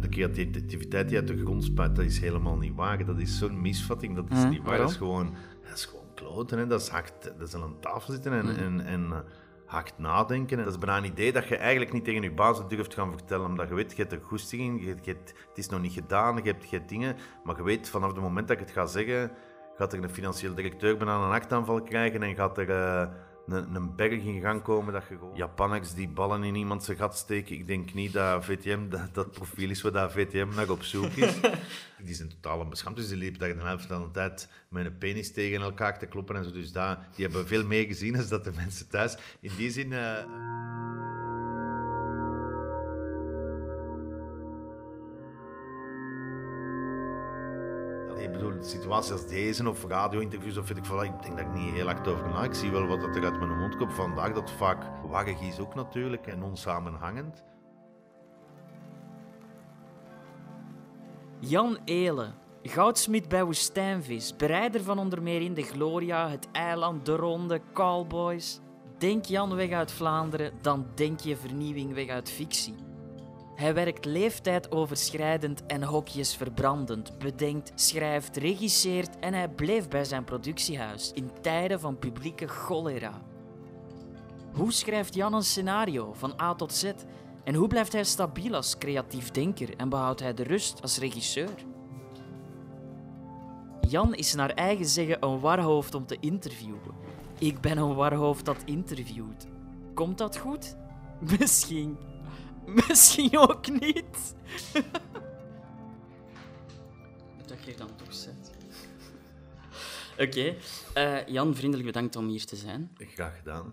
de creativiteit die uit de grond spuit, dat is helemaal niet waar. Dat is zo'n misvatting, dat is hm, niet waar. Dat is gewoon, is gewoon kloten, hè. Dat, is dat is aan tafel zitten en, mm. en, en eh, hakt nadenken. En dat is bijna een idee dat je eigenlijk niet tegen je baas durft gaan vertellen, omdat je weet, je hebt er goesting in, je, het is nog niet gedaan, je hebt, je dingen, maar je weet vanaf het moment dat je het gaat zeggen, gaat er een financieel directeur bijna een hartaanval krijgen en gaat er... Eh, een, een berg in gang komen dat je gewoon... Japanex die ballen in iemand zijn gat steken. Ik denk niet dat VTM, dat, profiel is waar VTM naar op zoek is. die zijn totaal onbeschaamd. Dus die liepen daar de helft van de tijd met een penis tegen elkaar te kloppen en zo. Dus daar, die hebben veel meer gezien dan dat de mensen thuis. In die zin... Uh... ik bedoel, situaties als deze of radiointerviews, of weet ik veel, ik denk dat ik niet heel hard over na. Ik zie wel wat er uit mijn mond komt vandaag, dat vaak waggig is ook natuurlijk en onsamenhangend. Jan Eelen, Goudsmid bij Woestijnvis, bereider van onder meer In de Gloria, Het Eiland, De Ronde, Cowboys. Denk Jan weg uit Vlaanderen, dan denk je vernieuwing weg uit fictie. Hij werkt leeftijdoverschrijdend en hokjes verbrandend, bedenkt, schrijft, regisseert en hij bleef bij zijn productiehuis in tijden van publieke cholera. Hoe schrijft Jan een scenario van A tot Z? En hoe blijft hij stabiel als creatief denker en behoudt hij de rust als regisseur? Jan is naar eigen zeggen een warhoofd om te interviewen. Ik ben een warhoofd dat interviewt. Komt dat goed? Misschien. Misschien ook niet. Dat je dan toch zet. Oké. Eh, Jan, vriendelijk bedankt om hier te zijn. Graag gedaan.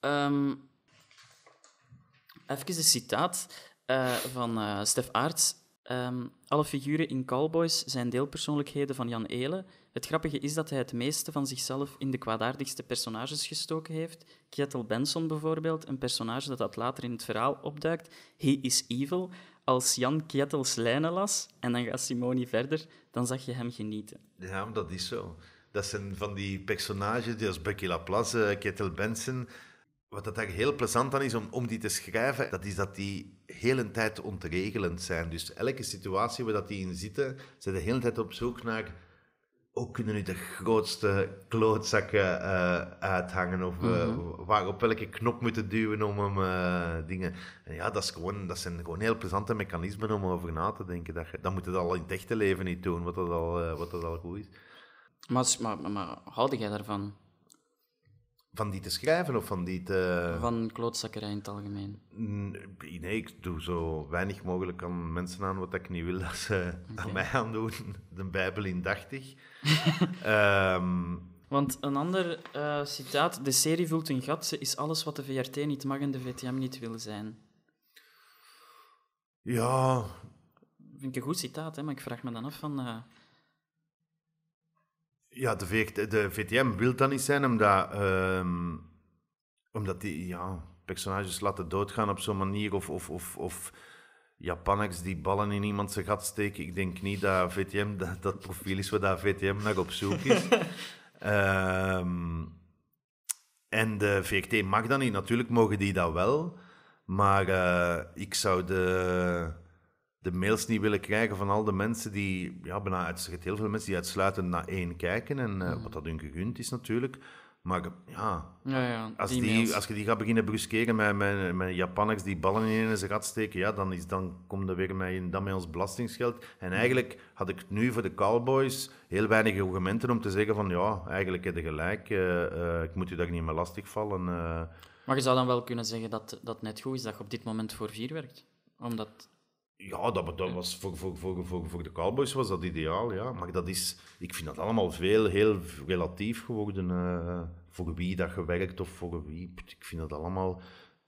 Ehm, even een citaat eh, van uh, Stef Aarts. Ehm, alle figuren in Cowboys zijn deelpersoonlijkheden van Jan Elen het grappige is dat hij het meeste van zichzelf in de kwaadaardigste personages gestoken heeft. Ketel Benson bijvoorbeeld, een personage dat, dat later in het verhaal opduikt. He is evil. Als Jan Kettels lijnen las en dan gaat Simoni verder, dan zag je hem genieten. Ja, dat is zo. Dat zijn van die personages, die als Becky Laplace, eh, Ketel Benson, wat dat daar heel plezant aan is om, om die te schrijven, dat is dat die hele tijd ontregelend zijn. Dus elke situatie waar dat die in zitten, zijn de hele tijd op zoek naar ook kunnen nu de grootste klootzakken eh, uithangen of eh, mhm. waar, op welke knop moeten duwen om hem eh, dingen. En ja, dat, is gewoon, dat zijn gewoon heel plezante mechanismen om over na te denken. Dat, dat moet het al in het echte leven niet doen, wat dat al, wat dat al goed is. Maar, maar, maar, maar houd jij daarvan? van die te schrijven of van die te... Van klootzakkerij in het algemeen. Nee, ik doe zo weinig mogelijk aan mensen aan wat ik niet wil dat ze aan mij gaan doen. De Bijbel indachtig. um... Want een ander eh, citaat, de serie vult een gat, ze is alles wat de VRT niet mag en de VTM niet wil zijn. Ja... Vind ik een goed citaat, hè? maar ik vraag me dan af van... Eh, ja, de, VTM wil dat niet zijn, omdat, ehm, omdat die ja, personages laten doodgaan op zo'n manier. Of, of, of, of Japanners die ballen in iemand zijn gat steken. Ik denk niet dat VTM dat, profiel is waar VTM naar op zoek is. Ehm, en de VT mag dat niet. Natuurlijk mogen die dat wel. Maar eh, ik zou de de mails niet willen krijgen van al de mensen die, ja, bijna uit, heel veel mensen die uitsluitend naar één kijken en eh, hmm. wat dat hun gegund is natuurlijk. Maar ja, ja, ja als, die, als je die gaat beginnen bruskeren met, met, met Japanners die ballen in zijn gat steken, ja, dan, is, dan komt er weer met, dan met ons belastingsgeld. En hmm. eigenlijk had ik nu voor de Cowboys heel weinig argumenten om te zeggen van ja, eigenlijk heb je gelijk, eh, eh, ik moet u daar niet mee lastigvallen. vallen. maar je zou dan wel kunnen zeggen dat, dat net goed is dat je op dit moment voor vier werkt. Omdat ja, dat, dat was voor, voor, voor, voor, voor de Cowboys was dat ideaal, ja. Maar dat is, ik vind dat allemaal veel, heel relatief geworden. Eh, voor wie dat gewerkt of voor wie. Ik vind dat allemaal...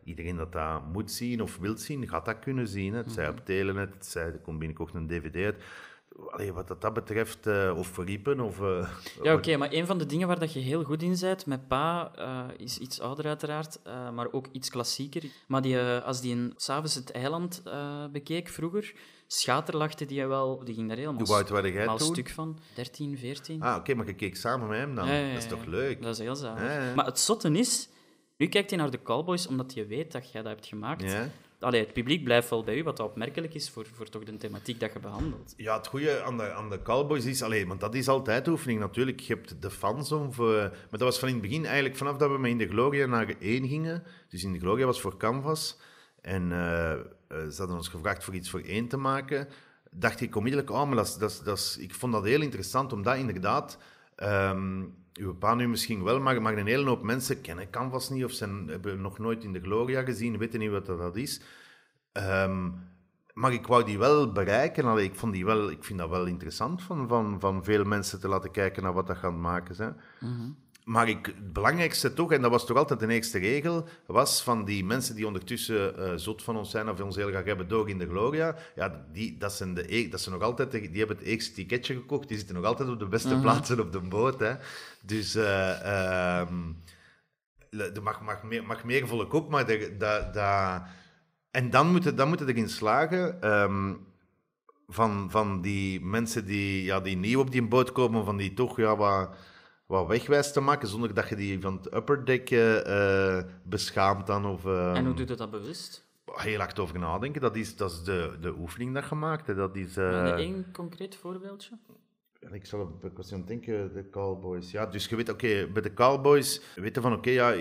Iedereen dat dat moet zien of wil zien, gaat dat kunnen zien. Het zij mhm. op telenet, het zij, er komt binnenkort een dvd uit. Allee, wat dat, betreft, eh, of verriepen, of... Eh, ja, oké, maar een van de dingen waar dat je heel goed in bent, met pa uh, is iets ouder uiteraard, maar ook iets klassieker. Maar die, als die s'avonds het eiland bekeek vroeger, schaterlachte die wel, die ging daar helemaal Hoe stuk van, 13, 14. Ah, oké, maar je keek samen met hem dan. dat is toch leuk? Dat is heel zalig. Maar het zotte is, nu kijkt hij naar de Cowboys omdat je weet dat jij dat hebt gemaakt allee, het publiek blijft wel bij u, wat opmerkelijk is voor, voor toch de thematiek dat je behandelt. Ja, het goede aan de, aan de Cowboys is, alleen, want dat is altijd oefening natuurlijk. Je hebt de fans om, voor, maar dat was van in het begin eigenlijk vanaf dat we met In de Gloria naar één gingen. Dus In de Gloria was voor Canvas. En uh, ze hadden ons gevraagd voor iets voor één te maken. Dacht ik onmiddellijk, oh, maar dat, dat, is, ik vond dat heel interessant, omdat inderdaad. Ehm, uw pa nu misschien wel, maar, maar een hele hoop mensen kennen Canvas niet of zijn, hebben nog nooit in de Gloria gezien, weten niet wat dat is. Um, ehm, maar ik wou die wel bereiken. Allee, ik, vond die wel, ik vind dat wel interessant van, van, van veel mensen te laten kijken naar wat dat gaan maken mhm maar ik, het belangrijkste toch, en dat was toch altijd de eerste regel, was van die mensen die ondertussen eh, zot van ons zijn of ons heel graag hebben door in de Gloria. Ja, die, dat, zijn de, e- dat zijn nog altijd, die hebben het eerste ticketje gekocht. Die zitten nog altijd op de beste mhm. plaatsen op de boot. Hè. Dus uh, eh, er ehm, mag, mag, meer, mag meer volk op, maar dat da, en dan moeten dan moeten erin slagen. Ehm, van, van die mensen die, ja, die nieuw op die boot komen, van die toch ja, wat wat wegwijs te maken, zonder dat je die van het upperdeck eh, eh, beschaamt dan. Of, ehm, en hoe doet het dat bewust? Oh, heel hard over nadenken. Dat is, dat is de, de oefening dat je maakt. Dat is, uh... concreet voorbeeldje? ik zal op kwestie aan denken, de Cowboys. Ja, dus je weet, oké, okay, bij de Cowboys weten van, oké, ja,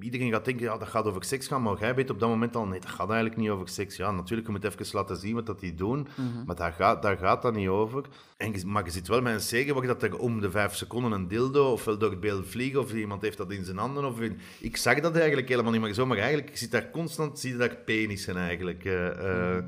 iedereen gaat denken, ja, dat gaat over seks gaan, maar jij weet op dat moment al, nee, dat gaat eigenlijk niet over seks. Ja, natuurlijk, je moet even laten zien wat dat die doen, mhm. maar daar gaat, daar gaat dat niet over. En, maar je zit wel met een wat dat er om de vijf seconden een dildo, ofwel door het beeld vliegen, of iemand heeft dat in zijn handen, of Ik zag dat eigenlijk helemaal niet maar zo, maar eigenlijk zit daar constant, zie je daar penissen eigenlijk. Uh,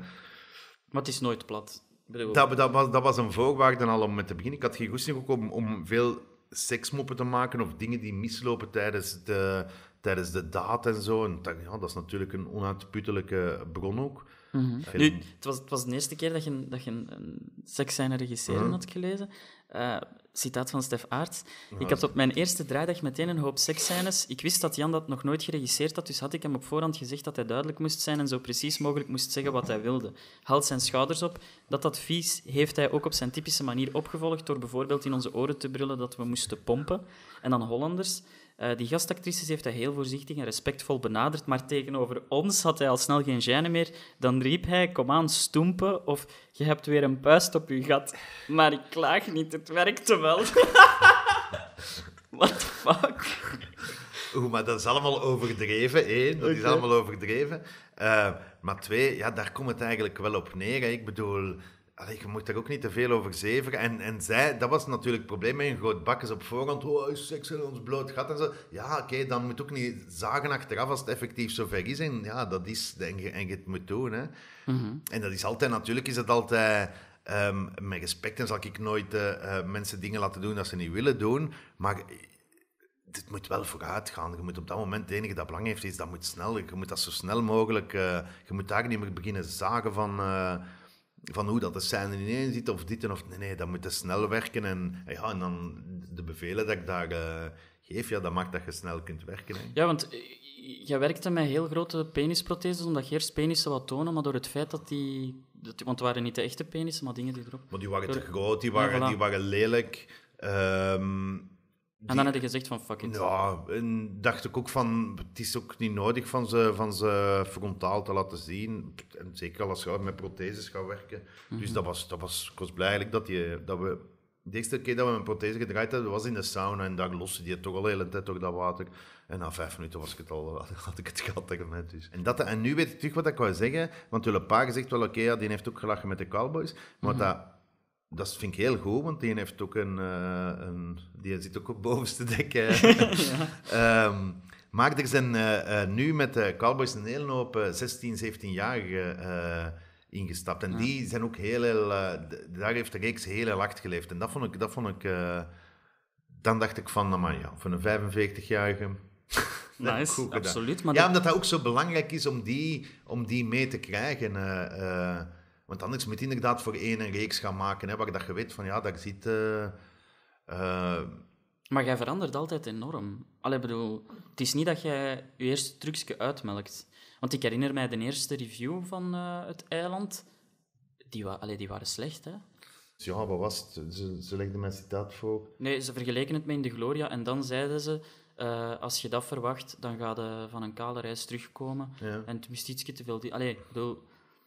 Maar het is nooit plat dat, was, dat was een voorwaarde al om met te beginnen. Ik had geen goesting ook om, om veel seksmoppen te maken of dingen die mislopen tijdens de, tijdens de daad en zo. En dat, ja, dat is natuurlijk een onuitputtelijke bron ook. Mhm. Nu, het was, het was de eerste keer dat je, dat je een, seks zijn regisseerde, mhm. had gelezen. Eh, citaat van Stef Aarts. Ik had op mijn eerste draaidag meteen een hoop seksscènes. Ik wist dat Jan dat nog nooit geregisseerd had, dus had ik hem op voorhand gezegd dat hij duidelijk moest zijn en zo precies mogelijk moest zeggen wat hij wilde. Haalt zijn schouders op. Dat advies heeft hij ook op zijn typische manier opgevolgd door bijvoorbeeld in onze oren te brullen dat we moesten pompen. En dan Hollanders... Eh, die gastactrices heeft hij heel voorzichtig en respectvol benaderd, maar tegenover ons had hij al snel geen gêne meer. Dan riep hij, kom aan, stoempen, of je hebt weer een puist op je gat. Maar ik klaag niet, het werkte wel. What the fuck? Oeh, maar dat is allemaal overdreven, één. Dat is allemaal overdreven. Eh, maar twee, ja, daar komt het eigenlijk wel op neer. Hè. Ik bedoel, Allee, je moet daar ook niet te veel over zeveren. En, en zij, dat was natuurlijk het probleem met een groot op voorhand. Oh, is seks in ons bloot gat en zo. Ja, oké, dan moet ook niet zagen achteraf als het effectief zover is. En ja, dat is, denk je, en je het moet doen. Hè. Mhm. En dat is altijd, natuurlijk is het altijd... Um, met respect, en zal ik nooit eh, eh, mensen dingen laten doen dat ze niet willen doen. Maar dit moet wel vooruit gaan. Je moet op dat moment, het enige dat belang heeft, is dat moet snel. Je moet dat zo snel mogelijk... Eh, je moet daar niet meer beginnen zagen van van hoe dat de scène ineen zit of dit en of... Nee, nee, dat moet snel werken. En, ja, en dan de bevelen dat ik daar eh, geef, ja, dat maakt dat je snel kunt werken. Hè. Ja, want eh, jij werkte met heel grote penisprotheses, omdat je eerst penissen wat tonen, maar door het feit dat die... Dat, want het waren niet de echte penissen, maar dingen die erop... Maar die waren te groot, die waren, die waren lelijk. Ehm en dan heb je gezegd van fuck it. Ja, en dacht ik ook van, het is ook niet nodig van ze, van ze frontaal te laten zien. En zeker als je met protheses gaat werken. Dus mhm. dat was, dat was, ik eigenlijk dat, je, dat we... De eerste keer dat we een prothese gedraaid hebben, was in de sauna. En daar lossen die toch al heel hele tijd door dat water. En na vijf minuten was ik het al, had ik het gehad tegen dus. En, dat, en nu weet ik terug wat ik wou zeggen. Want jullie pa gezegd wel, oké, ja, die heeft ook gelachen met de Cowboys. Maar mhm. dat dat vind ik heel goed, want die heeft ook een... Eh, een die zit ook op bovenste dek. um, ehm, maar er zijn eh, eh, nu met de Cowboys een hele hoop 16, 17-jarigen ingestapt. En die zijn ook heel, heel daar heeft de reeks heel, heel hard geleefd. En dat vond ik... Dat vond ik dan dacht ik van, maar ja, voor een 45-jarige... nice, absoluut. Maar ja, dat... omdat dat ook zo belangrijk is om die, om die mee te krijgen. Want anders moet je inderdaad voor één een reeks gaan maken, hè, waar dat je weet van ja, dat zit. Eh, eh, maar jij verandert altijd enorm. Allee, bedoel, het is niet dat jij je eerste trucje uitmelkt. Want ik herinner mij de eerste review van eh, het eiland. Die, die waren slecht, hè? Dus ja, wat was het? Ze, legden mijn citaat voor. Nee, ze vergeleken het met in de Gloria en dan zeiden ze... als je dat verwacht, dan ga je van een kale reis terugkomen. Ja. En het moest iets te veel... Die... Allee, bedoel,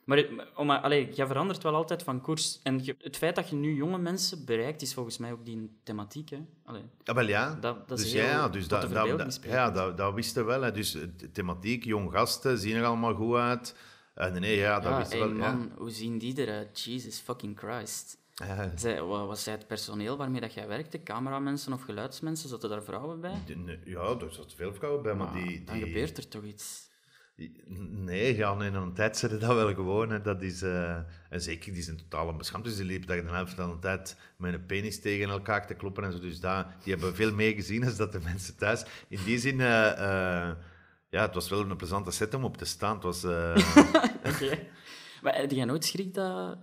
maar, maar allez, je verandert wel altijd van koers. En het feit dat je nu jonge mensen bereikt, is volgens mij ook die thematiek. Hè? Allez, ja, ah, wel ja. Dat, dus ja, dus dat, dat, ja, dat, dat wisten we wel. Hè. Dus eh, thematiek, jong gasten, zien er allemaal goed uit. Uh, nee, ja, dat ja, wisten wel. hoe zien die eruit? Jesus fucking Christ. Uh, zij, was zij het personeel waarmee dat jij werkte? Cameramensen of geluidsmensen? Zaten daar vrouwen bij? ja, er zaten veel vrouwen bij, maar, maar ah, die, die... Dan gebeurt er toch iets. Nee, gaan in een tijd zetten, dat wel gewoon. Hè. Dat is, eh, en zeker, die zijn totaal onbeschamd. Dus die liepen daar de helft van de tijd met penis tegen elkaar te kloppen en zo. Dus dat, die hebben veel meer gezien dan dat de mensen thuis. In die zin, eh, eh, ja, het was wel een plezante set om op te staan. Het was... Maar die jij nooit schrik dat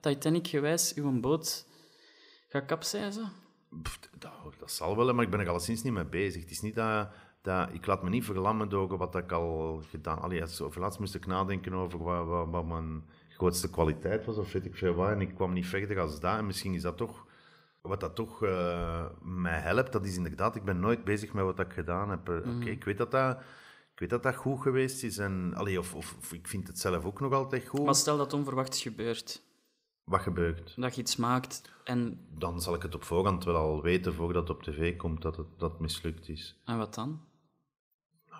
Titanic-gewijs uw boot gaat kapseizen? dat, dat, zal wel, maar ik ben er alleszins niet mee bezig. Het is niet dat dat, ik laat me niet verlammen door wat ik al gedaan had. over laatst moest ik nadenken over wat wat mijn grootste kwaliteit was, of weet ik veel waar. En ik kwam niet verder als dat. En misschien is dat toch, wat dat toch eh, mij helpt, dat is inderdaad, ik ben nooit bezig met wat ik gedaan heb. Eh, oké, mhm. ik weet dat dat... Ik weet dat dat goed geweest is en allee, of, of, of, ik vind het zelf ook nog altijd goed. Maar stel dat onverwachts gebeurt. Wat gebeurt? Dat je iets maakt en... Dan zal ik het op voorhand wel al weten voordat het op tv komt dat het dat mislukt is. En wat dan?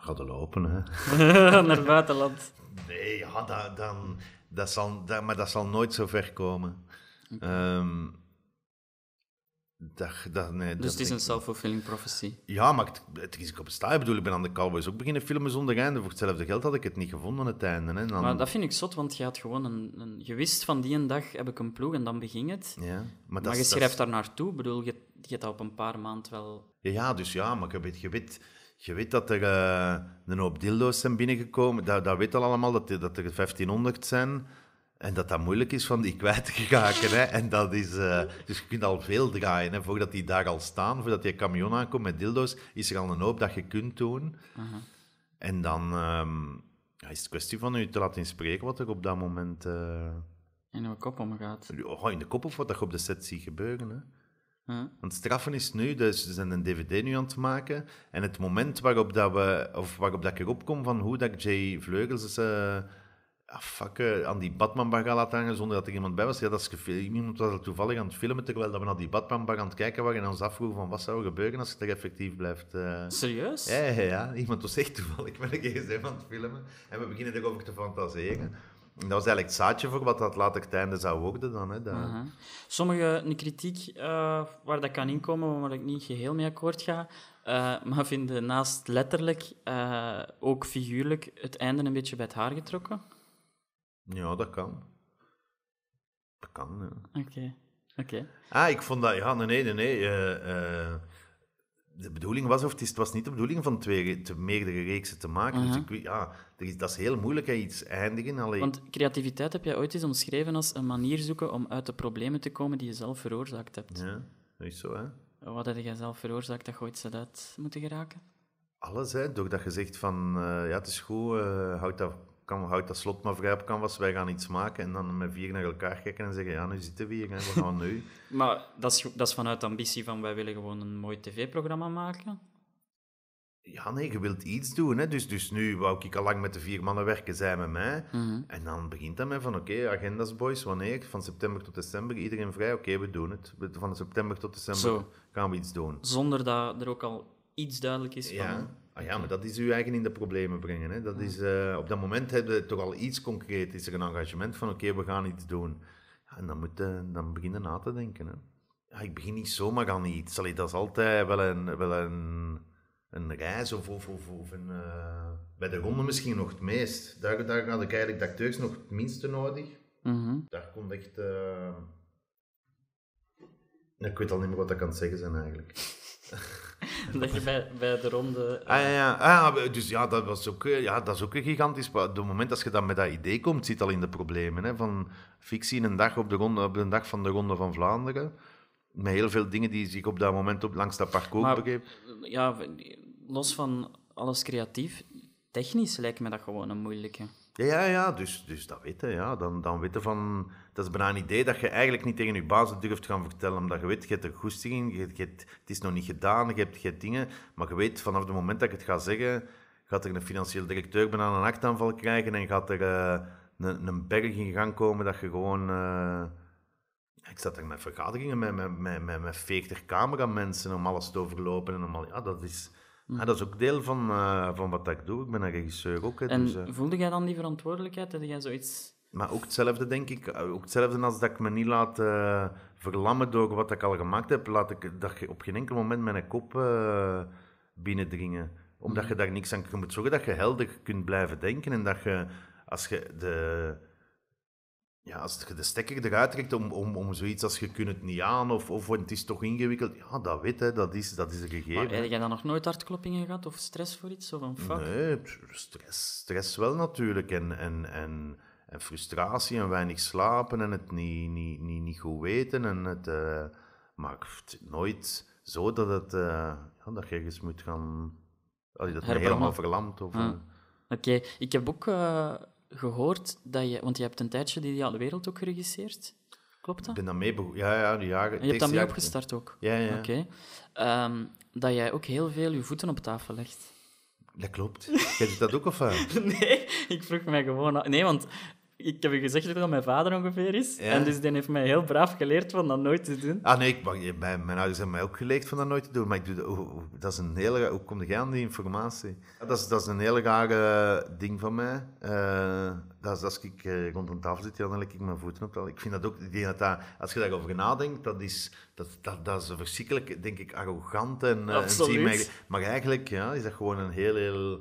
ga er lopen, hè. Naar buitenland. Nee, ja, dan, dat zal, dat, maar dat zal nooit zo ver komen dus dat het is een self-fulfilling prophecy. Ja, maar het, het is op Ik bedoel, ik ben aan de Cowboys ook beginnen filmen zonder einde. Voor hetzelfde geld had ik het niet gevonden aan het einde. Hè. Maar dat vind ik zot, want je had gewoon een, een... Je wist van die een dag heb ik een ploeg en dan begint het. Ja, maar, je schrijft daar naartoe. bedoel, je, je hebt dat op een paar maanden wel... Ja, dus ja, maar je weet, je weet, je weet dat er eh, een hoop dildo's zijn binnengekomen. Dat, dat weet al allemaal, dat, dat er 1500 zijn... En dat dat moeilijk is van die kwijt te raken. Hè. En dat is, eh, dus je kunt al veel draaien. Hè. Voordat die daar al staan, voordat die camion aankomt met dildo's, is er al een hoop dat je kunt doen. Uh-huh. En dan ehm, is het kwestie van u te laten spreken wat er op dat moment... Uh... In uw kop omgaat. Oh, in de kop of wat dat op de set ziet gebeuren. Hè. -huh. Want straffen is nu, dus ze zijn een dvd nu aan het maken. En het moment waarop, dat we, of waarop dat ik erop kom van hoe dat Jay Vleugels... Eh, ah, fuck, eh, aan die batman laten hangen zonder dat er iemand bij was. Ja, dat is Iemand was toevallig aan het filmen terwijl dat we naar die batman bag aan het kijken waren en ons afvroegen van wat zou er gebeuren als het er effectief blijft. Eh? Serieus? Ja, ja, ja, iemand was echt toevallig met een gsm aan het filmen en we beginnen erover te fantaseren. Dat was eigenlijk het zaadje voor wat dat later het einde zou worden dan. Hè, dat... Mhm. Sommige een kritiek eh, waar dat kan inkomen, waar ik niet geheel mee akkoord ga, maar vinden naast letterlijk ook figuurlijk het einde een beetje bij het haar getrokken. Ja, dat kan. Dat kan, ja. Oké. oké. Ah, ik vond dat... Ja, nee, nee, nee. Eh, eh, de bedoeling was, of het, is, was niet de bedoeling van twee, te meerdere reeksen te maken. Dus mhm. ik, ja, er is, dat is heel moeilijk, hè, iets eindigen. Alleen... Want creativiteit heb jij ooit eens omschreven als een manier zoeken om uit de problemen te komen die je zelf veroorzaakt hebt. Ja, dat is zo, hè. Wat heb jij zelf veroorzaakt dat je ooit uit moeten geraken? Alles, hè. Doordat je zegt van, eh, ja, het is goed, uh, houd dat kan, houd dat slot maar vrij op canvas, wij gaan iets maken. En dan met vier naar elkaar kijken en zeggen, ja, nu zitten we hier, hè, we gaan nu. maar dat is, dat is vanuit de ambitie van, wij willen gewoon een mooi tv-programma maken? Ja, nee, je wilt iets doen. Hè. Dus, dus nu wou ik al lang met de vier mannen werken, zij met mij. Mhm. En dan begint dat met van, oké, agendas boys, wanneer? Van september tot december, iedereen vrij, oké, we doen het. Van september tot december gaan we iets doen. Zonder dat er ook al iets duidelijk is ja. Ah ja, maar dat is u eigen in de problemen brengen. Hè. Dat is, eh, op dat moment hebben we toch al iets concreet. Is er een engagement van oké, we gaan iets doen. Ja, en dan, moet, eh, je dan beginnen na te denken. Hè. ik begin niet zomaar aan iets. Allee, dat is altijd wel een, wel een, een reis of, of, of, een, eh, bij de ronde misschien nog het meest. Daar, daar had ik eigenlijk de acteurs nog het minste nodig. Mhm. Daar komt echt... ik weet al niet meer wat ik kan zeggen zijn eigenlijk. dat je bij, bij de ronde... Ah, ja, eh, ja. Ah, dus ja dat, was ook, eh, ja, dat is ook een gigantisch... Op het moment dat je dan met dat idee komt, zit al in de problemen. Hè, van fictie een dag op de, ronde, op de dag van de Ronde van Vlaanderen. Met heel veel dingen die zich op dat moment op, langs dat parcours begeven. Ja, los van alles creatief, technisch lijkt me dat gewoon een moeilijke. Ja, ja, ja. Dus, dus dat weten, ja. Dan, dan weten van... Dat is bijna een idee dat je eigenlijk niet tegen je baas durft gaan vertellen. Omdat je weet, je hebt er goesting in, je, het is nog niet gedaan, je hebt, geen dingen. Maar je weet, vanaf het moment dat ik het ga zeggen, gaat er een financieel directeur bijna een actaanval krijgen en gaat er eh, een, een, berg in gang komen dat je gewoon... Eh, ik zat er met vergaderingen met, met, met, met 40 cameramensen om alles te overlopen. En om ja, dat is Mm. dat is ook deel van, eh, van wat ik doe. Ik ben een regisseur ook. Hè, en dus, eh. voelde jij dan die verantwoordelijkheid? Had jij zoiets... Maar ook hetzelfde, denk ik. Eh, ook hetzelfde als dat ik me niet laat verlammen door wat ik al gemaakt heb. Laat ik dat op geen enkel moment mijn kop binnendringen. Omdat hm. je daar niks aan... Je moet zorgen dat je helder kunt blijven denken en dat je... Als je de ja, als je de stekker eruit trekt om, om, om zoiets als je kunt het niet aan of, of het is toch ingewikkeld, ja, dat weet hè, dat is, dat is een gegeven. Maar, heb jij dan nog nooit hartkloppingen gehad of stress voor iets of een fuck? Nee, stress, stress wel natuurlijk en, en, en, en frustratie en weinig slapen en het niet, niet, niet, niet goed weten en het... Uh, maar nooit zo dat het... Eh, ja, dat je ergens moet gaan... je dat je helemaal verlamd of... Ah. Eh. Oké, ik heb ook gehoord dat je... Want je hebt een tijdje die ideale wereld ook geregisseerd. Klopt dat? Ik ben dat mee Ja, ja, de jaren... je hebt dat mee opgestart ook? Ja, ja. Oké. Ehm, dat jij ook heel veel je voeten op tafel legt. Dat klopt. Jij je dat ook of... nee, ik vroeg mij gewoon... Nee, want ik heb je gezegd dat dat mijn vader ongeveer is. En dus die heeft mij heel braaf geleerd van dat nooit te doen. Ah nee, ik, mijn, mijn ouders hebben mij ook geleerd van dat nooit te doen. Maar ik doe dat, is een hele... Hoe kom jij aan die informatie? Dat is, dat is een heel rare ding van mij. Eh, dat is, als ik uh, rond een tafel zit, dan leg ik mijn voeten op. Ik vind dat ook... Ik dat als je daarover nadenkt, dat is, dat, dat, dat is verschrikkelijk, denk ik, arrogant. En, uh, maar eigenlijk ja, is dat gewoon een heel, heel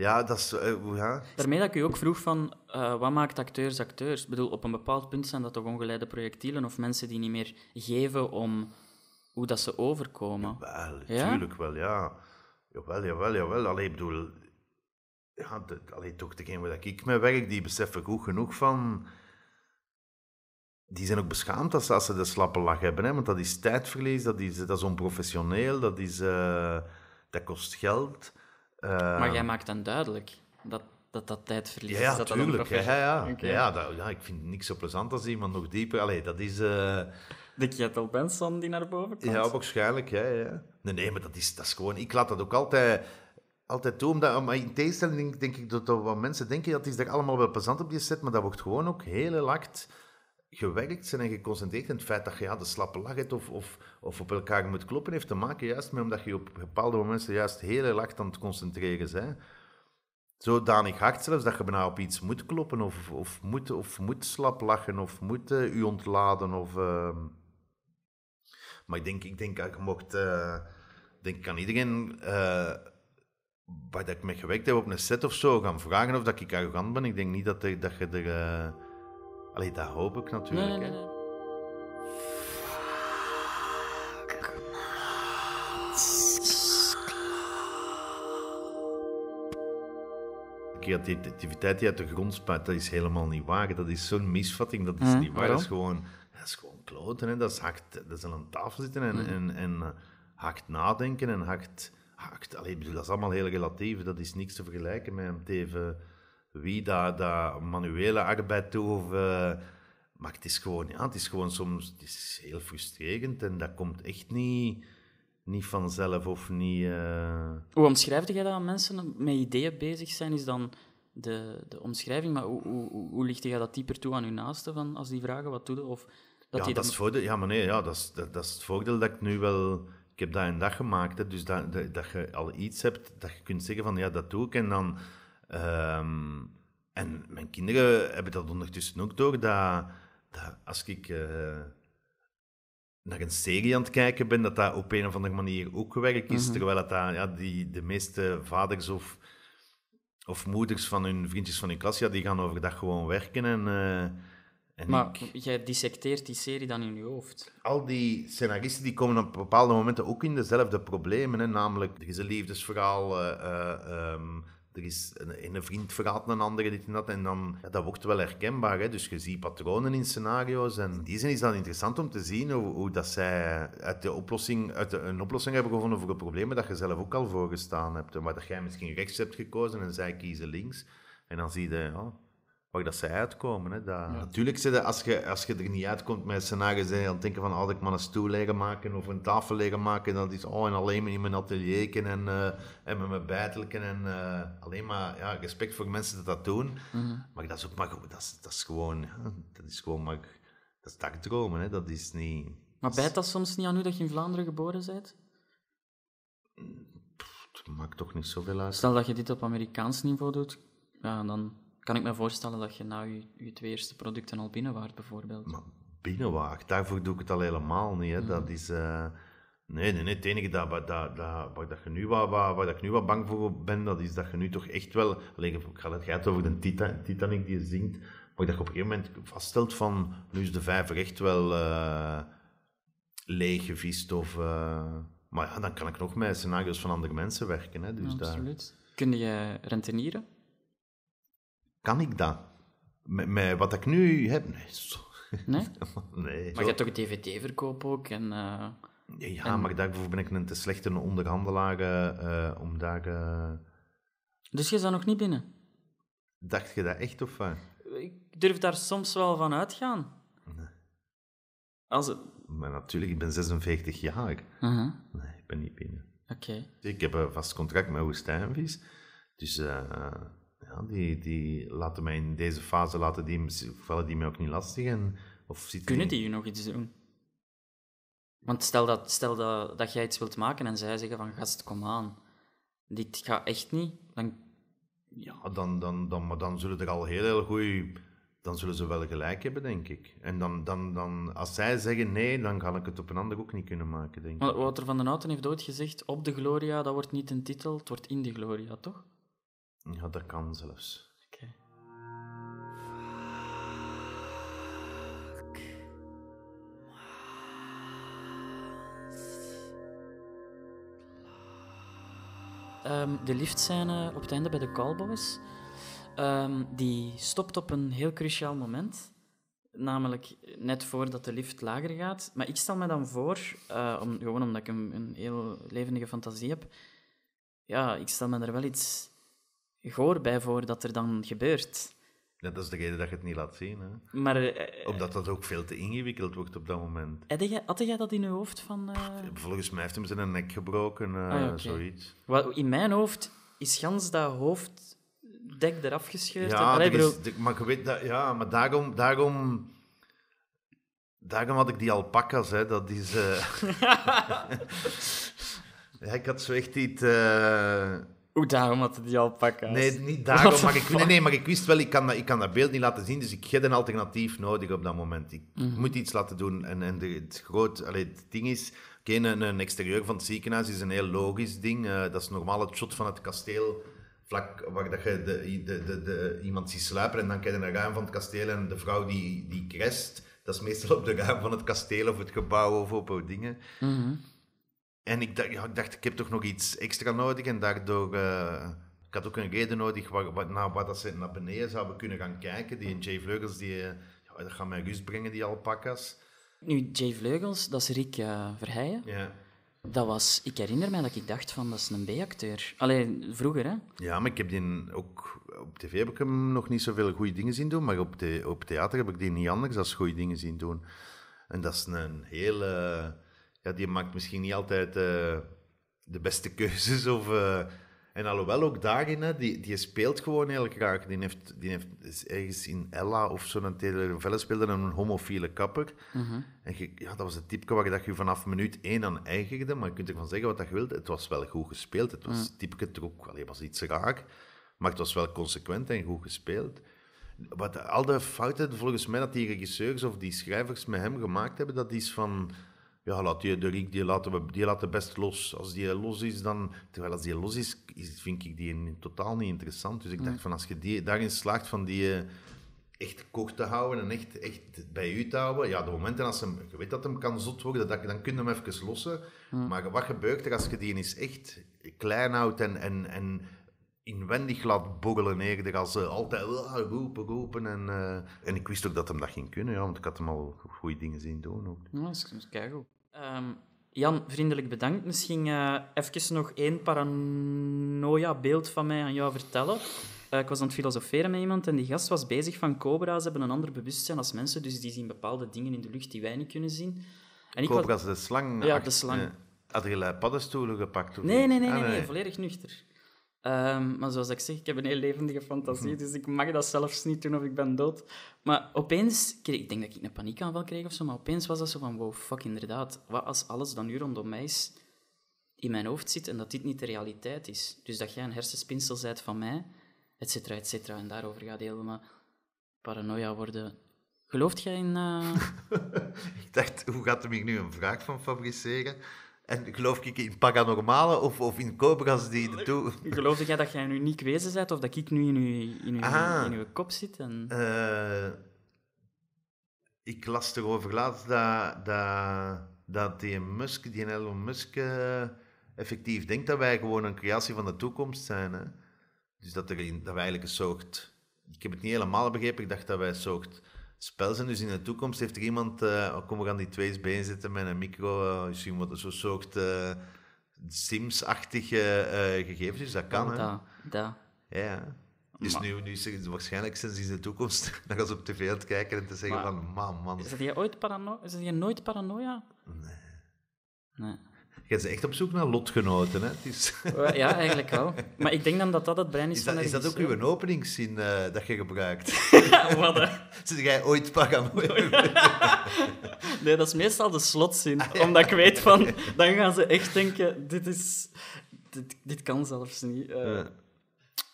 ja, dat is... Eh, ja. Daarmee dat ik ook vroeg van, eh, wat maakt acteurs acteurs? Ik bedoel, op een bepaald punt zijn dat toch ongeleide projectielen of mensen die niet meer geven om hoe dat ze overkomen? Wel, ja? tuurlijk wel, ja. Jawel, jawel, jawel. Allee, ik bedoel... Ja, de, toch degene waar ik mee werk, die beseffen goed genoeg van... Die zijn ook beschaamd als, als ze de slappe lach hebben, hè, want dat is tijdverlies, dat is, dat is onprofessioneel, dat, is, eh, dat kost geld maar ehm, jij maakt dan duidelijk dat dat, dat tijdverlies ja, ja, is. Dat tuurlijk, ja, ja. Ja, ja, ik vind het niks zo plezant als iemand nog dieper... Allee, dat is... Uh... De bent, Benson die naar boven komt? Ja, waarschijnlijk, ja, ja. Nee, nee, maar dat is, dat is gewoon... Ik laat dat ook altijd altijd toe. Omdat, maar in tegenstelling denk, ik dat, wat mensen denken, dat is daar allemaal wel plezant op je set, maar dat wordt gewoon ook heel lakt gewerkt zijn en geconcentreerd in het feit dat je ja, de slappe lachen of, of, of op elkaar moet kloppen, heeft te maken juist met omdat je op bepaalde momenten juist heel erg aan het concentreren bent. Zodanig hard zelfs dat je bijna op iets moet kloppen of, of, moet, of moet slap lachen of moet eh, u ontladen. Of, ehm, Maar ik denk, ik denk, ik eh, mocht, uh, denk aan iedereen waar ik mee gewerkt heb op een set of zo gaan vragen of dat ik arrogant ben. Ik denk niet dat, dat je er Allee, dat hoop ik natuurlijk. Nee, nee, nee. Hè. creativiteit die uit de grond spuit, dat is helemaal niet waar. Dat is zo'n misvatting, dat is hm, niet waar. Dat is gewoon, dat is gewoon kloten, hè. Dat, is hakt, dat is aan tafel zitten en, hmm. en, en eh, hakt nadenken en hakt... hakt dat is allemaal heel relatief, dat is niks te vergelijken met hem teven wie dat, manuele arbeid doet. Of, eh, maar het is gewoon, ja, het is gewoon soms het is heel frustrerend en dat komt echt niet, niet vanzelf of niet. Uh... Hoe omschrijf jij dat aan mensen met ideeën bezig zijn? Is dan de, de omschrijving, maar hoe, hoe, hoe licht je dat dieper toe aan je naasten van als die vragen wat doen Of dat ja, dat is voordeel, ja, maar nee, ja, dat, is, dat, dat is het voordeel dat ik nu wel. Ik heb dat een dag gemaakt, hè, dus dat, dat, dat je al iets hebt dat je kunt zeggen van ja, dat doe ik. En dan, Ehm, en mijn kinderen hebben dat ondertussen ook door, dat, dat als ik eh, naar een serie aan het kijken ben, dat dat op een of andere manier ook werk is. Mhm. Terwijl dat, ja, die, de meeste vaders of, of moeders van hun vriendjes van hun klas, ja, die gaan overdag gewoon werken en... Eh, en maar jij dissecteert die serie dan in je hoofd. Al die scenaristen die komen op bepaalde momenten ook in dezelfde problemen. Namelijk, er is een liefdesverhaal, eh, ehm, er is een, een vriend verraadt een andere dit en dat. En dan, dat wordt wel herkenbaar. Hè? Dus je ziet patronen in scenario's. En in die zin is dat interessant om te zien hoe, hoe dat zij uit de oplossing, uit een oplossing hebben gevonden voor problemen dat je zelf ook al voorgestaan hebt. Maar dat jij misschien rechts hebt gekozen en zij kiezen links. En dan zie je, ja, waar dat zij uitkomen. Hè, dat... Natuurlijk, als je, als je er niet uitkomt met scenario's en je denken van had ah, ik maar een stoel leren maken of een tafel leren maken, dat is oh, en alleen maar in mijn atelier en, eh, en met mijn bijtelken en eh, alleen maar ja, respect voor mensen dat dat doen. Mhm. Maar dat is ook maar dat is, dat is gewoon, dat is gewoon maar, dat is dakdromen, hè, dat is niet... Maar bijt dat soms niet aan u dat je in Vlaanderen geboren bent? dat maakt toch niet zoveel uit. Stel dat je dit op Amerikaans niveau doet, ja, dan kan ik me voorstellen dat je nou je, je twee eerste producten al binnenwaart, bijvoorbeeld. Maar binnenwaart, daarvoor doe ik het al helemaal niet. Hè. Mm. Dat is... Eh, nee, nee, nee, het enige dat, dat, dat, waar, dat je nu wat, waar, dat ik nu wat bang voor ben, dat is dat je nu toch echt wel... Alleen, ik ga het gaat over de Titanic die je zingt, maar dat je op een gegeven moment vaststelt van, nu is de vijver echt wel uh, eh, leeggevist of... Eh, maar ja, dan kan ik nog met scenario's van andere mensen werken. Hè, dus absoluut. Kun je rentenieren? Kan ik dat? Met, wat ik nu heb? Nee. Nee? nee maar je hebt toch dvd verkopen ook? En, eh, ja, maar daarvoor ben ik een te slechte onderhandelaar uh, om daar... Eh, dus je is nog niet binnen? Dacht je dat echt of waar? Ik durf daar soms wel van uitgaan. Nee. Als het... Maar natuurlijk, ik ben 46 jaar. Uh-huh. Nee, ik ben niet binnen. Oké. Ik heb een vast contract met Oestijnvis. Dus ja, die, die laten mij in deze fase laten die, vallen die mij ook niet lastig. En, of Kunnen die je nog iets doen? Want stel, dat, stel dat, dat jij iets wilt maken en zij zeggen van gast, kom aan. Dit gaat echt niet. Dan... Ja, dan, dan, dan, maar dan zullen er al heel, heel goede... Dan zullen ze wel gelijk hebben, denk ik. En dan, dan, dan, als zij zeggen nee, dan kan ik het op een ander ook niet kunnen maken, denk ik. Wouter van den Houten heeft ooit gezegd, op de Gloria, dat wordt niet een titel, het wordt in de Gloria, toch? Ja, dat kan zelfs. Oké. Okay. Um, ehm, de liftscène op het einde bij de callboys. Ehm, die stopt op een heel cruciaal moment. Namelijk net voordat de lift lager gaat. Maar ik stel me dan voor, eh, om, gewoon omdat ik een, een heel levendige fantasie heb. Ja, ik stel me er wel iets goor bij voor dat er dan gebeurt. dat is de reden dat je het niet laat zien. Hè? Maar, eh, Omdat dat ook veel te ingewikkeld wordt op dat moment. Had, had jij, dat in je hoofd van... Eh, volgens mij heeft hem zijn nek gebroken, eh, ah, zoiets. in mijn hoofd is gans dat hoofddek eraf gescheurd. Ja, maar, weet dat, ja maar daarom... daarom Daarom had ik die alpakas, hè. Dat is... ik had zo echt iets hoe daarom had ze die al pakken. Nee, niet daarom. Maar ik, nee, nee, maar ik wist wel, ik kan, dat, ik kan dat beeld niet laten zien. Dus ik heb een alternatief nodig op dat moment. Ik mhm. moet iets laten doen. En, en het, groot, allee, het ding is... Oké, een, een, exterieur van het ziekenhuis is een heel logisch ding. Eh, dat is normaal het shot van het kasteel vlak waar dat je de, de, de, de, iemand ziet sluipen en dan krijg je een ruim van het kasteel en de vrouw die, die crest, dat is meestal op de ruim van het kasteel of het gebouw of op dingen. Mm en ik dacht, ik dacht, ik heb toch nog iets extra nodig. En daardoor... Uh, ik had ook een reden nodig waar, waar, naar wat ze naar beneden zouden kunnen gaan kijken. Die J. Vleugels, die, eh, ja, gaat mij rust brengen, die alpakas. Nu, J. Vleugels, dat is Rick uh, Verheijen. Ja. Dat was, ik herinner mij dat ik dacht van, dat is een B-acteur. Alleen vroeger, hè? Ja, maar ik heb die ook, op tv heb ik hem nog niet zoveel goede dingen zien doen, maar op, de, op theater heb ik die niet anders dan goede dingen zien doen. En dat is een hele ja, die maakt misschien niet altijd eh, de beste keuzes. Of, uh, en alhoewel ook daarin, hè, die, die speelt gewoon heel graag. Die heeft, die heeft is ergens in Ella of zo'n telenovelle speelde een homofiele kapper. Mhm. En ja, dat was een type waar je, dat je vanaf minuut één aan eigende. Maar je kunt ervan zeggen wat je wilt. Het was wel goed gespeeld. Het was mm. typeke trok. Allee, was iets raak, Maar het was wel consequent en goed gespeeld. Wat al de fouten volgens mij dat die regisseurs of die schrijvers met hem gemaakt hebben, dat is van ja, laat die, de Riek, die laten we die laten best los. Als die los is, dan... Terwijl als die los is, is vind ik die in, totaal niet interessant. Dus ik dacht mm. van, als je die, daarin slaagt van die eh, echt kort te houden en echt, echt bij u te houden, ja, de momenten als hem, je weet dat hem kan zot worden, dat, dan kun je hem even lossen. Mm. Maar wat gebeurt er als je die eens echt klein houdt en... en, en inwendig laat boggelen eerder als ze altijd uh, roepen, roepen. En, eh, en ik wist ook dat hem dat ging kunnen, ja, want ik had hem al goede dingen zien doen. Ook. Ja, dat is keigoed. Um, Jan, vriendelijk bedankt. Misschien eh, even nog één paranoia-beeld van mij aan jou vertellen. Eh, ik was aan het filosoferen met iemand en die gast was bezig van cobra's hebben een ander bewustzijn als mensen, dus die zien bepaalde dingen in de lucht die wij niet kunnen zien. En ik cobra's, de slang. Ja, de slang. Had je paddenstoelen gepakt? Of nee, ah, nee, nee, nee, volledig nuchter. Ehm, maar zoals ik zeg, ik heb een heel levendige fantasie, mhm. dus ik mag dat zelfs niet doen of ik ben dood. Maar opeens, kreeg, ik denk dat ik een paniekaanval kreeg of zo, maar opeens was dat zo van, wow, fuck, inderdaad. Wat als alles dan nu rondom mij is, in mijn hoofd zit en dat dit niet de realiteit is? Dus dat jij een hersenspinsel zijt van mij, etcetera, etcetera, En daarover gaat helemaal paranoia worden. Gelooft jij in... Eh, ik dacht, hoe gaat er hier nu een vraag van fabriceren? En geloof ik in Paranormale of, of in Cobras die dat doen? Geloof jij dat jij een uniek wezen bent of dat ik nu in je in uw, ah. in kop zit? En... Eh, ik las erover laatst dat, dat, dat die, Musk, die Elon Musk eh, effectief denkt dat wij gewoon een creatie van de toekomst zijn. Hè? Dus dat, er dat wij eigenlijk een soort... Ik heb het niet helemaal begrepen, ik dacht dat wij een soort spel zijn. Dus in de toekomst heeft er iemand, uh, kom we gaan die twee been zitten met een micro, eh, misschien wat zo'n soort eh, Sims-achtige gegevens. Dus dat kan, oh, hè? Ja. Ja. Dus nu, nu is er waarschijnlijk sinds in de toekomst dan eens op tv aan kijken en te zeggen van, man, man. Is dat je ooit parano is dat je nooit paranoia? Nee. Nee. Je bent echt op zoek naar lotgenoten, hè? Het is... Ja, eigenlijk wel. Maar ik denk dan dat dat het brein is, is dat, van... Is dat ook uw openingszin eh, dat je gebruikt? Wat, hè? Zit jij ooit pagamoe? nee, dat is meestal de slotzin. Ah, omdat ik weet van... Dan gaan ze echt denken, dit is... Dit, dit kan zelfs niet. Eh.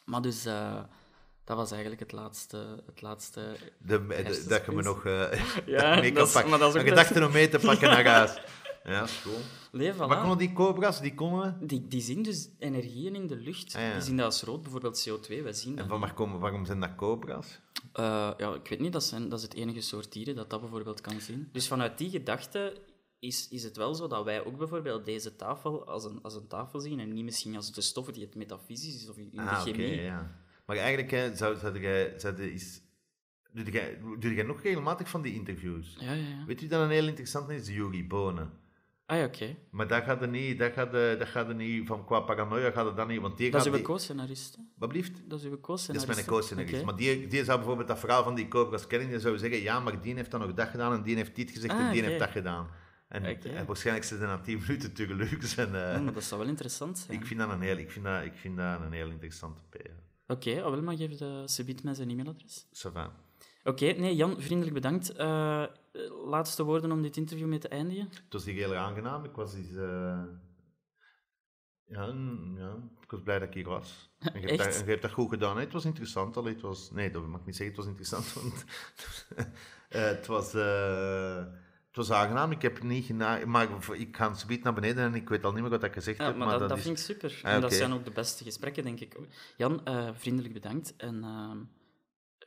Maar dus... Eh, dat was eigenlijk het laatste. Het laatste de, dat je me nog uh, mee kan pakken. Een gedachte om mee te pakken naar huis. Ja, cool. Nee, voilà. Maar konden die cobra's, die konden... Die, die zien dus energieën in de lucht. Ah, die zien dat als rood, bijvoorbeeld CO2, wij zien dat. En van waar komen, waarom zijn dat cobra's? Eh, ja, ik weet niet, dat, zijn, dat is het enige soort dieren dat dat bijvoorbeeld kan zien. Dus vanuit die gedachte is, is het wel zo dat wij ook bijvoorbeeld deze tafel als een, als een tafel zien en niet misschien als de stoffen die het metafysisch is of in de ah, chemie. ja. Maar eigenlijk hè, zou, zou, jij, zou is, doe, jij, doe jij nog regelmatig van die interviews? Ja, ja, ja. Weet u dat een heel interessant is? Jury Bonen. Ah oké. Maar dat gaat er niet, dat gaat er, eh, dat gaat er niet van qua paranoia gaat er dan niet, want die Dat gaat is uw co-scenarist, Dat is we co-scenarist. Dat is mijn co-scenarist. Maar die, die zou bijvoorbeeld dat verhaal van die als kenning die zou zeggen, ja, maar die heeft dan nog dat gedaan en die heeft dit gezegd en ah, die heeft dat gedaan. En, en waarschijnlijk er na tien minuten te geluk. En, eh, mm, dat zou wel interessant zijn. Ik vind dat een heel, ik vind dat, ik vind dat een heel interessante P. Oké, okay, oh, wel, maar geef de subiet mij zijn e-mailadres. Ça Oké, nee, Jan, vriendelijk bedankt. Eh, eh, laatste woorden om dit interview mee te eindigen? Het was heel aangenaam. Ik was eens, eh, Ja, ja, ik was blij dat ik hier was. En je, hebt dat, goed gedaan. Het was interessant. Allee, het was, nee, dat mag ik niet zeggen. Het was interessant, want eh, het, was, het was aangenaam. Ik heb niet maar ik ga een naar beneden en ik weet al niet meer wat ik gezegd ja, heb. Maar, dat, dat vind ik super. Ah, en dat zijn ook de beste gesprekken, denk ik. Jan, vriendelijk bedankt. En ehm,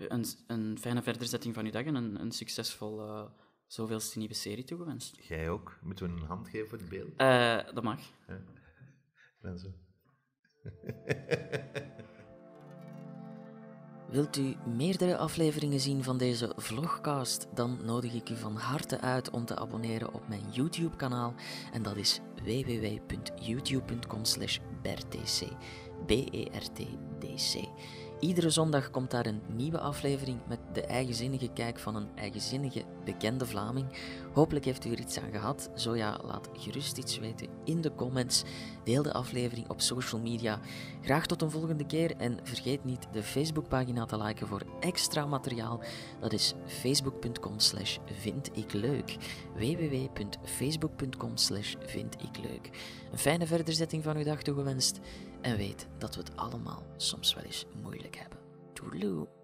een, een fijne verderzetting van uw dag en een, een succesvol uh, eh, zoveelste nieuwe serie toegewenst. Jij ook. Moeten we een hand geven voor het beeld? Eh, dat mag. Ja. zo. Wilt u meerdere afleveringen zien van deze vlogcast? Dan nodig ik u van harte uit om te abonneren op mijn YouTube-kanaal. En dat is www.youtube.com/bertdc. bertc b e r t d c Iedere zondag komt daar een nieuwe aflevering met de eigenzinnige kijk van een eigenzinnige bekende Vlaming. Hopelijk heeft u er iets aan gehad. Zo ja, laat gerust iets weten in de comments. Deel de aflevering op social media. Graag tot een volgende keer en vergeet niet de Facebookpagina te liken voor extra materiaal. Dat is facebook.com slash vindikleuk. www.facebook.com slash vindikleuk. Een fijne verderzetting van uw dag toegewenst en weet dat we het allemaal soms wel eens moeilijk hebben. Toedeloe!